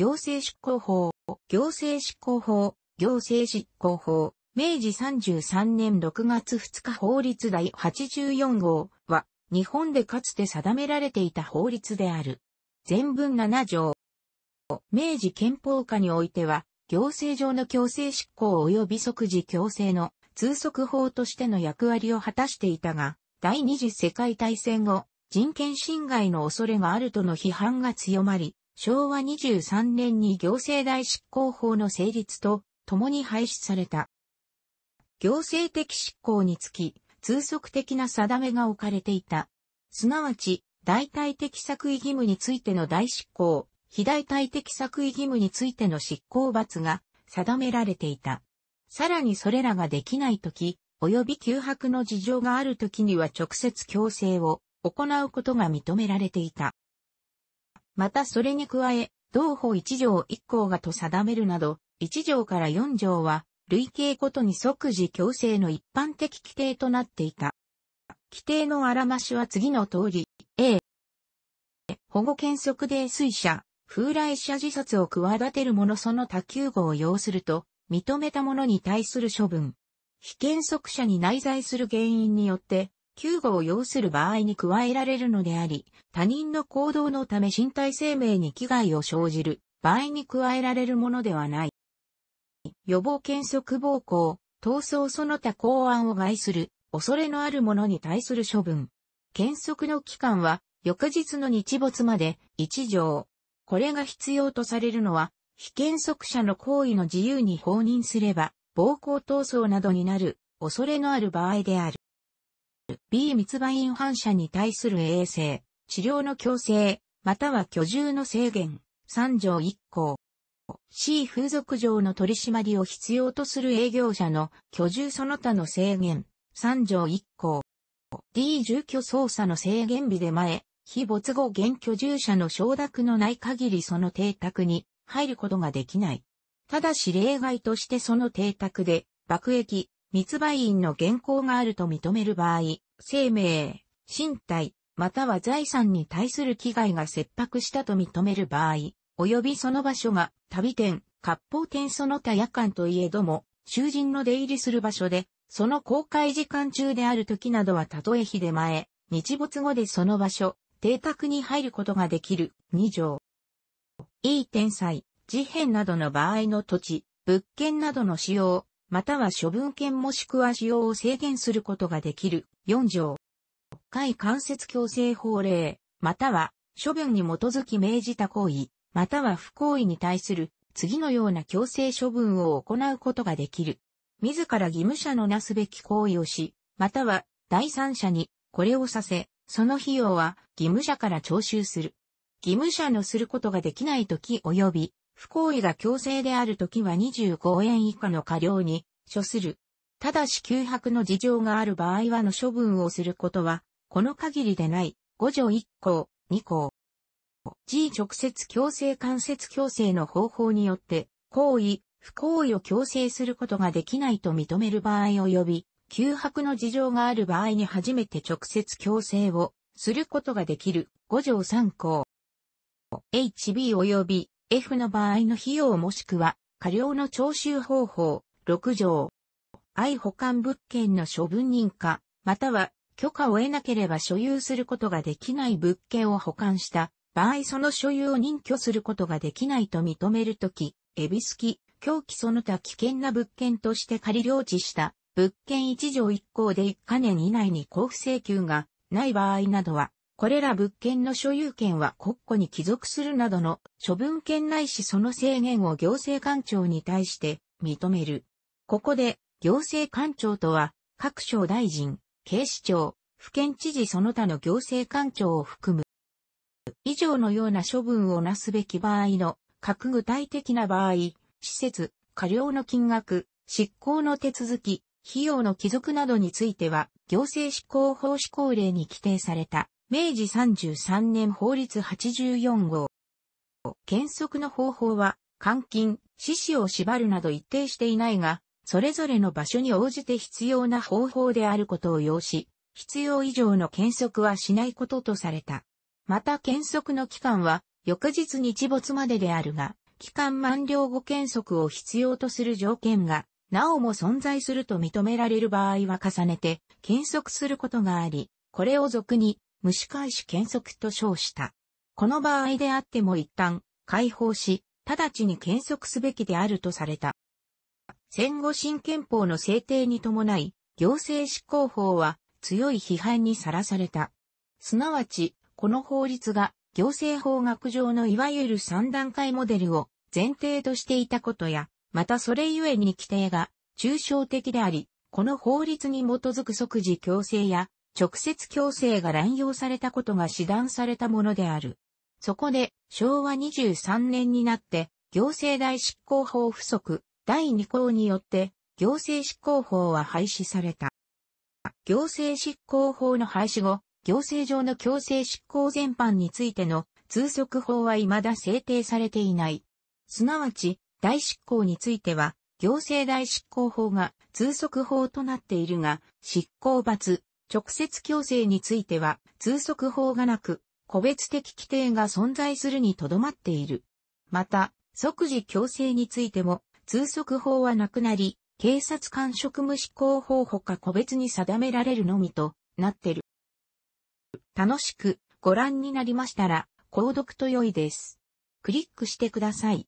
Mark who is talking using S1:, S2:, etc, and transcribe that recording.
S1: 行政執行法、行政執行法、行政執行法、明治33年6月2日法律第84号は、日本でかつて定められていた法律である。全文7条。明治憲法下においては、行政上の強制執行及び即時強制の通則法としての役割を果たしていたが、第二次世界大戦後、人権侵害の恐れがあるとの批判が強まり、昭和23年に行政代執行法の成立と共に廃止された。行政的執行につき、通則的な定めが置かれていた。すなわち、代替的作為義務についての代執行、非代替的作為義務についての執行罰が定められていた。さらにそれらができないとき、及び休泊の事情があるときには直接強制を行うことが認められていた。またそれに加え、同法一条一項がと定めるなど、一条から四条は、類型ごとに即時強制の一般的規定となっていた。規定のあらましは次の通り、A、保護検測で水車、風来車自殺を企てる者その他救護を要すると、認めた者に対する処分。非検測者に内在する原因によって、救護を要する場合に加えられるのであり、他人の行動のため身体生命に危害を生じる場合に加えられるものではない。予防検測暴行、闘争その他公安を害する、恐れのある者に対する処分。検測の期間は、翌日の日没まで、一条。これが必要とされるのは、非検測者の行為の自由に放任すれば、暴行闘争などになる、恐れのある場合である。B 密売員反射に対する衛生、治療の強制、または居住の制限、3条1項。C 風俗上の取り締まりを必要とする営業者の居住その他の制限、3条1項。D 住居操作の制限日で前、非没後現居住者の承諾のない限りその邸宅に入ることができない。ただし例外としてその邸宅で、爆撃、密売員の現行があると認める場合、生命、身体、または財産に対する危害が切迫したと認める場合、及びその場所が旅店、割烹店その他夜間といえども、囚人の出入りする場所で、その公開時間中である時などはたとえ日出前、日没後でその場所、邸宅に入ることができる、二条。いい天災、事変などの場合の土地、物件などの使用、または処分権もしくは使用を制限することができる。4条。国会間接強制法令、または処分に基づき命じた行為、または不行為に対する次のような強制処分を行うことができる。自ら義務者のなすべき行為をし、または第三者にこれをさせ、その費用は義務者から徴収する。義務者のすることができない時及び不行為が強制であるときは25円以下の過料に処する。ただし休泊の事情がある場合はの処分をすることは、この限りでない、5条1項、2項。G 直接強制間接強制の方法によって、行為、不行為を強制することができないと認める場合及び、休泊の事情がある場合に初めて直接強制をすることができる5条3項。HB 及び F の場合の費用もしくは、過料の徴収方法、6条。I 保管物件の処分認可、または許可を得なければ所有することができない物件を保管した場合その所有を認許することができないと認めるとき、エビスキ、狂気その他危険な物件として仮領地した物件1条1項で1カ年以内に交付請求がない場合などはこれら物件の所有権は国庫に帰属するなどの処分権ないしその制限を行政官庁に対して認める。ここで行政官庁とは各省大臣、警視庁、府県知事その他の行政官庁を含む。以上のような処分をなすべき場合の各具体的な場合、施設、過料の金額、執行の手続き、費用の帰属などについては行政執行法施行令に規定された。明治33年法律84号。原則の方法は、監禁、死死を縛るなど一定していないが、それぞれの場所に応じて必要な方法であることを要し、必要以上の検測はしないこととされた。また検測の期間は、翌日日没までであるが、期間満了後検測を必要とする条件が、なおも存在すると認められる場合は重ねて、検測することがあり、これを俗に、虫開始検測と称した。この場合であっても一旦解放し、直ちに検測すべきであるとされた。戦後新憲法の制定に伴い、行政執行法は強い批判にさらされた。すなわち、この法律が行政法学上のいわゆる三段階モデルを前提としていたことや、またそれゆえに規定が抽象的であり、この法律に基づく即時強制や直接強制が乱用されたことが示談されたものである。そこで、昭和23年になって、行政代執行法不足第2項によって、行政執行法は廃止された。行政執行法の廃止後、行政上の強制執行全般についての通則法は未だ制定されていない。すなわち、代執行については、行政代執行法が通則法となっているが、執行罰、直接強制については通則法がなく、個別的規定が存在するにとどまっている。また、即時強制についても通則法はなくなり、警察官職務執行法ほか個別に定められるのみとなってる。楽しくご覧になりましたら、購読と良いです。クリックしてください。